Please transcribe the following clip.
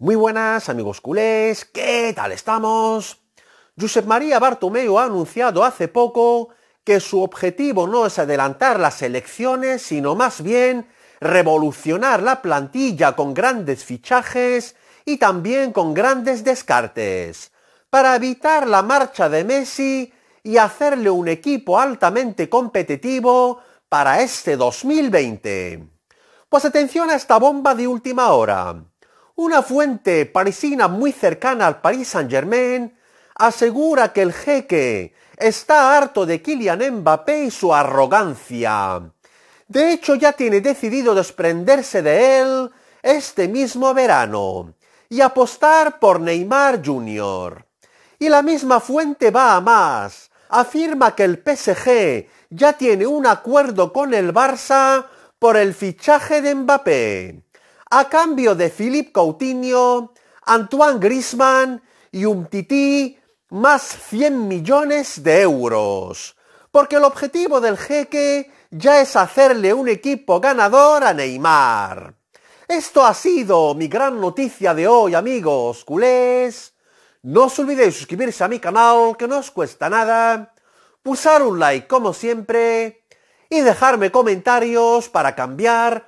Muy buenas amigos culés, ¿qué tal estamos? Josep María Bartomeu ha anunciado hace poco que su objetivo no es adelantar las elecciones, sino más bien revolucionar la plantilla con grandes fichajes y también con grandes descartes, para evitar la marcha de Messi y hacerle un equipo altamente competitivo para este 2020. Pues atención a esta bomba de última hora. Una fuente parisina muy cercana al Paris Saint-Germain asegura que el jeque está harto de Kylian Mbappé y su arrogancia. De hecho, ya tiene decidido desprenderse de él este mismo verano y apostar por Neymar Jr. Y la misma fuente va a más. Afirma que el PSG ya tiene un acuerdo con el Barça por el fichaje de Mbappé a cambio de Philippe Coutinho, Antoine Grisman y un tití más 100 millones de euros. Porque el objetivo del jeque ya es hacerle un equipo ganador a Neymar. Esto ha sido mi gran noticia de hoy, amigos culés. No os olvidéis suscribirse a mi canal, que no os cuesta nada, pulsar un like como siempre y dejarme comentarios para cambiar